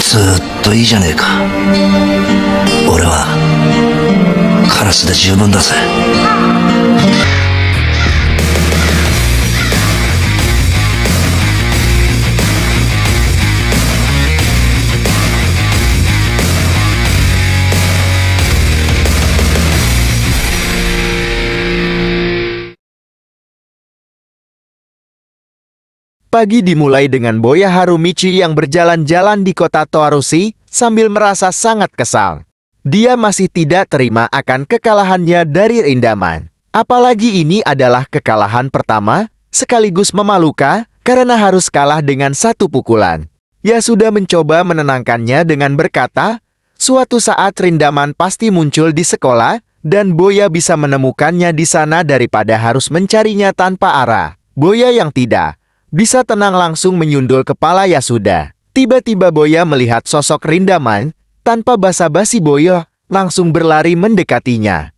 ずっといいじゃねえか俺はカラスで十分だぜ Pagi dimulai dengan Boya Harumichi yang berjalan-jalan di kota Toarusi sambil merasa sangat kesal. Dia masih tidak terima akan kekalahannya dari Rindaman. Apalagi ini adalah kekalahan pertama, sekaligus memalukan karena harus kalah dengan satu pukulan. Ya sudah mencoba menenangkannya dengan berkata, suatu saat Rindaman pasti muncul di sekolah dan Boya bisa menemukannya di sana daripada harus mencarinya tanpa arah. Boya yang tidak bisa tenang langsung menyundul kepala Yasuda. Tiba-tiba Boya melihat sosok Rindaman, tanpa basa-basi Boya langsung berlari mendekatinya.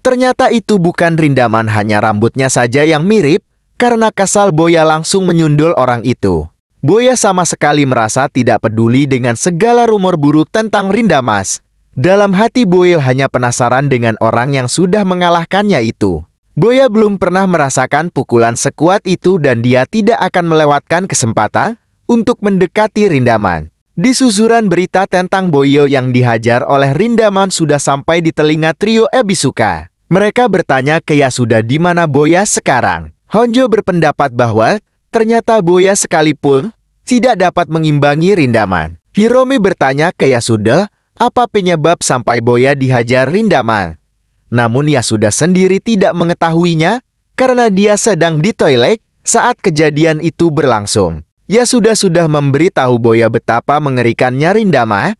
Ternyata itu bukan Rindaman hanya rambutnya saja yang mirip, karena kasal Boya langsung menyundul orang itu. Boya sama sekali merasa tidak peduli dengan segala rumor buruk tentang Rindamas. Dalam hati Boya hanya penasaran dengan orang yang sudah mengalahkannya itu. Boya belum pernah merasakan pukulan sekuat itu dan dia tidak akan melewatkan kesempatan untuk mendekati Rindaman. Di susuran berita tentang Boyo yang dihajar oleh Rindaman sudah sampai di telinga trio Ebisuka. Mereka bertanya ke Yasuda di mana Boya sekarang. Honjo berpendapat bahwa ternyata Boya sekalipun tidak dapat mengimbangi Rindaman. Hiromi bertanya ke Yasuda apa penyebab sampai Boya dihajar Rindaman. Namun Yasuda sendiri tidak mengetahuinya karena dia sedang di toilet saat kejadian itu berlangsung. Yasuda sudah memberitahu Boya betapa mengerikannya Rindama,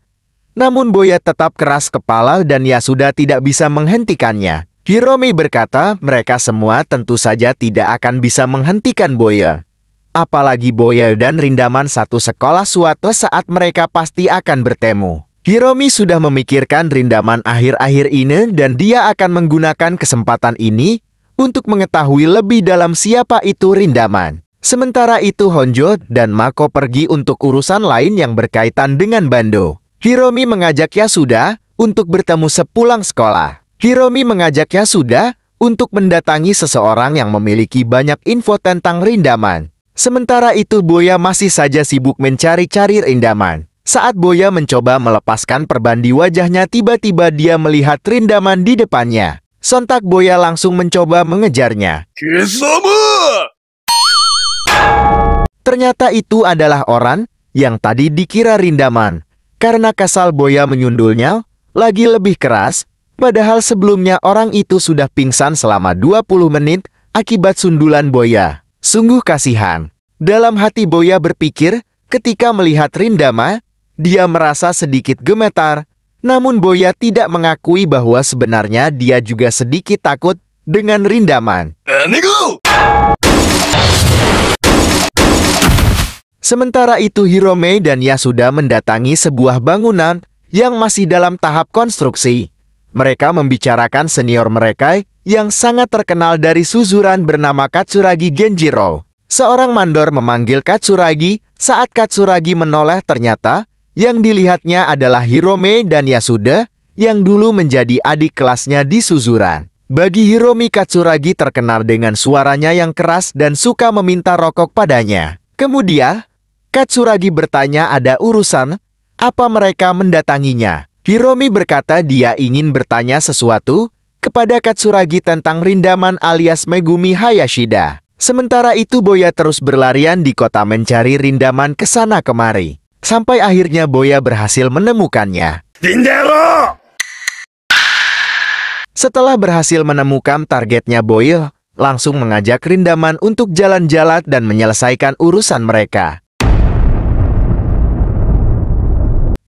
namun Boya tetap keras kepala dan Yasuda tidak bisa menghentikannya. Hiromi berkata mereka semua tentu saja tidak akan bisa menghentikan Boya. Apalagi Boya dan Rindaman satu sekolah suatu saat mereka pasti akan bertemu. Hiromi sudah memikirkan rindaman akhir-akhir ini dan dia akan menggunakan kesempatan ini untuk mengetahui lebih dalam siapa itu rindaman. Sementara itu Honjo dan Mako pergi untuk urusan lain yang berkaitan dengan Bando. Hiromi mengajak Yasuda untuk bertemu sepulang sekolah. Hiromi mengajak Yasuda untuk mendatangi seseorang yang memiliki banyak info tentang rindaman. Sementara itu Boya masih saja sibuk mencari-cari rindaman. Saat Boya mencoba melepaskan perban di wajahnya tiba-tiba dia melihat rindaman di depannya. Sontak Boya langsung mencoba mengejarnya. Kisama! Ternyata itu adalah orang yang tadi dikira rindaman. Karena kasal Boya menyundulnya, lagi lebih keras, padahal sebelumnya orang itu sudah pingsan selama 20 menit akibat sundulan Boya. Sungguh kasihan. Dalam hati Boya berpikir, ketika melihat Rindama, dia merasa sedikit gemetar, namun Boya tidak mengakui bahwa sebenarnya dia juga sedikit takut dengan rindaman. Sementara itu Hirome dan Yasuda mendatangi sebuah bangunan yang masih dalam tahap konstruksi. Mereka membicarakan senior mereka yang sangat terkenal dari Suzuran bernama Katsuragi Genjiro. Seorang mandor memanggil Katsuragi saat Katsuragi menoleh ternyata yang dilihatnya adalah Hirome dan Yasuda, yang dulu menjadi adik kelasnya di Suzuran. Bagi Hiromi Katsuragi terkenal dengan suaranya yang keras dan suka meminta rokok padanya. Kemudian, Katsuragi bertanya ada urusan, apa mereka mendatanginya. Hiromi berkata dia ingin bertanya sesuatu kepada Katsuragi tentang rindaman alias Megumi Hayashida. Sementara itu Boya terus berlarian di kota mencari rindaman kesana kemari. Sampai akhirnya Boya berhasil menemukannya. Tindero! Setelah berhasil menemukan targetnya Boyle, langsung mengajak Rindaman untuk jalan-jalan dan menyelesaikan urusan mereka.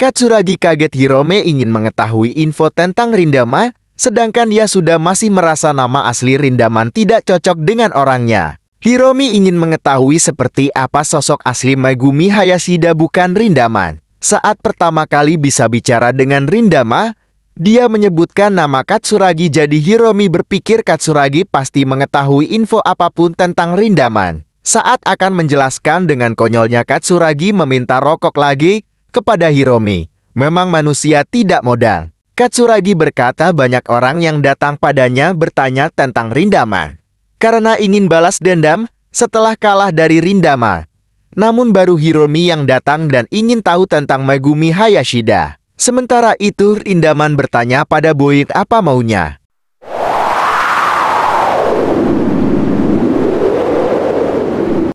Katsuragi kaget Hirome ingin mengetahui info tentang Rindaman, sedangkan dia sudah masih merasa nama asli Rindaman tidak cocok dengan orangnya. Hiromi ingin mengetahui seperti apa sosok asli Megumi Hayashida bukan Rindaman. Saat pertama kali bisa bicara dengan Rindama, dia menyebutkan nama Katsuragi jadi Hiromi berpikir Katsuragi pasti mengetahui info apapun tentang Rindaman. Saat akan menjelaskan dengan konyolnya Katsuragi meminta rokok lagi kepada Hiromi. Memang manusia tidak modal. Katsuragi berkata banyak orang yang datang padanya bertanya tentang Rindaman karena ingin balas dendam setelah kalah dari Rindama. Namun baru Hiromi yang datang dan ingin tahu tentang Megumi Hayashida. Sementara itu Rindaman bertanya pada Boeing apa maunya.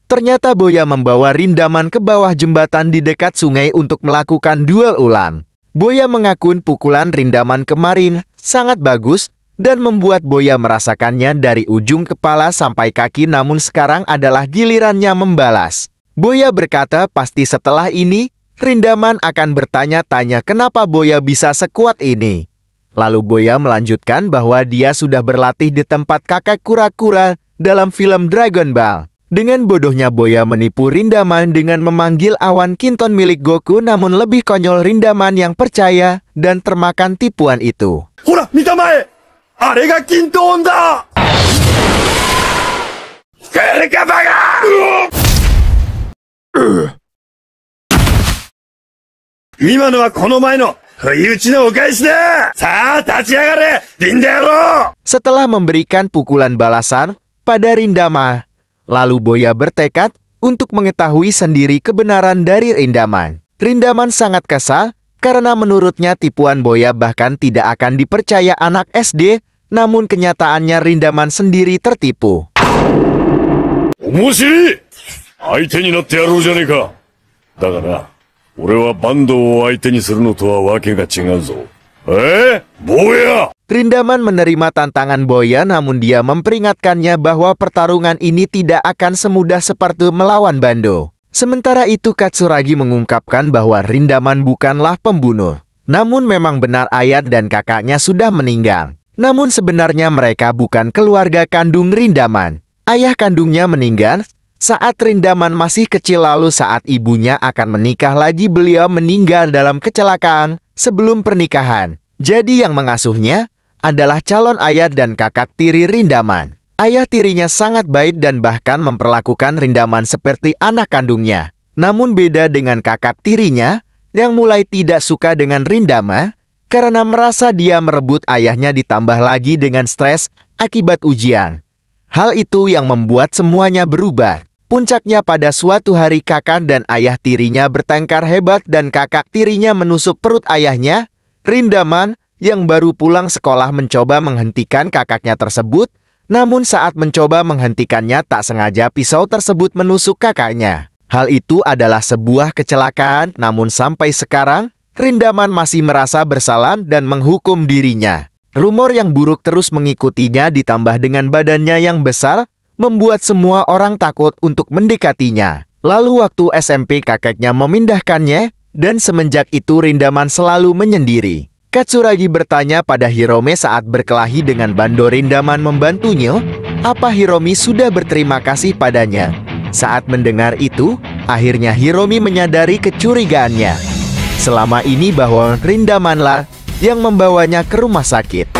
Ternyata Boya membawa Rindaman ke bawah jembatan di dekat sungai untuk melakukan duel ulan. Boya mengakui pukulan Rindaman kemarin sangat bagus dan membuat Boya merasakannya dari ujung kepala sampai kaki namun sekarang adalah gilirannya membalas. Boya berkata pasti setelah ini, Rindaman akan bertanya-tanya kenapa Boya bisa sekuat ini. Lalu Boya melanjutkan bahwa dia sudah berlatih di tempat kakek kura-kura dalam film Dragon Ball. Dengan bodohnya Boya menipu Rindaman dengan memanggil awan kinton milik Goku namun lebih konyol Rindaman yang percaya dan termakan tipuan itu. Hura, maaf. Setelah memberikan pukulan balasan pada Rindama, lalu Boya bertekad untuk mengetahui sendiri kebenaran dari Rindaman. Rindaman sangat kesal karena menurutnya tipuan Boya bahkan tidak akan dipercaya anak SD, namun kenyataannya Rindaman sendiri tertipu. Ya eh, rindaman menerima tantangan Boya namun dia memperingatkannya bahwa pertarungan ini tidak akan semudah seperti melawan Bando. Sementara itu Katsuragi mengungkapkan bahwa Rindaman bukanlah pembunuh. Namun memang benar Ayat dan kakaknya sudah meninggal. Namun sebenarnya mereka bukan keluarga kandung Rindaman. Ayah kandungnya meninggal saat Rindaman masih kecil lalu saat ibunya akan menikah lagi beliau meninggal dalam kecelakaan sebelum pernikahan. Jadi yang mengasuhnya adalah calon ayat dan kakak tiri Rindaman. Ayah tirinya sangat baik dan bahkan memperlakukan Rindaman seperti anak kandungnya. Namun beda dengan kakak tirinya yang mulai tidak suka dengan Rindama karena merasa dia merebut ayahnya ditambah lagi dengan stres akibat ujian. Hal itu yang membuat semuanya berubah. Puncaknya pada suatu hari kakak dan ayah tirinya bertengkar hebat dan kakak tirinya menusuk perut ayahnya, Rindaman, yang baru pulang sekolah mencoba menghentikan kakaknya tersebut, namun saat mencoba menghentikannya tak sengaja pisau tersebut menusuk kakaknya. Hal itu adalah sebuah kecelakaan namun sampai sekarang, Rindaman masih merasa bersalah dan menghukum dirinya. Rumor yang buruk terus mengikutinya ditambah dengan badannya yang besar, membuat semua orang takut untuk mendekatinya. Lalu waktu SMP kakeknya memindahkannya, dan semenjak itu Rindaman selalu menyendiri. Katsuragi bertanya pada Hirome saat berkelahi dengan Bandorin Daman membantunya, apa Hiromi sudah berterima kasih padanya. Saat mendengar itu, akhirnya Hiromi menyadari kecurigaannya. Selama ini bahwa Rindamanlah yang membawanya ke rumah sakit.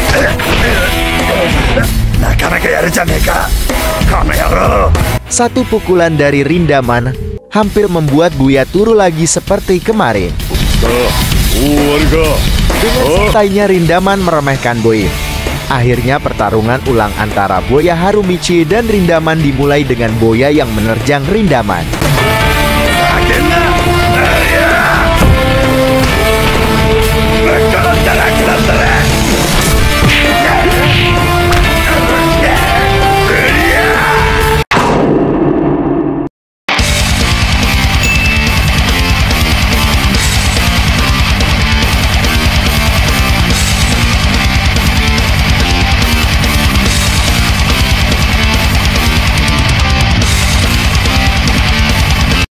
Satu pukulan dari Rindaman hampir membuat Buya turu lagi seperti kemarin. Dengan santainya oh. Rindaman meremehkan Boy. Akhirnya pertarungan ulang antara Boya Harumichi dan Rindaman dimulai dengan Boya yang menerjang Rindaman.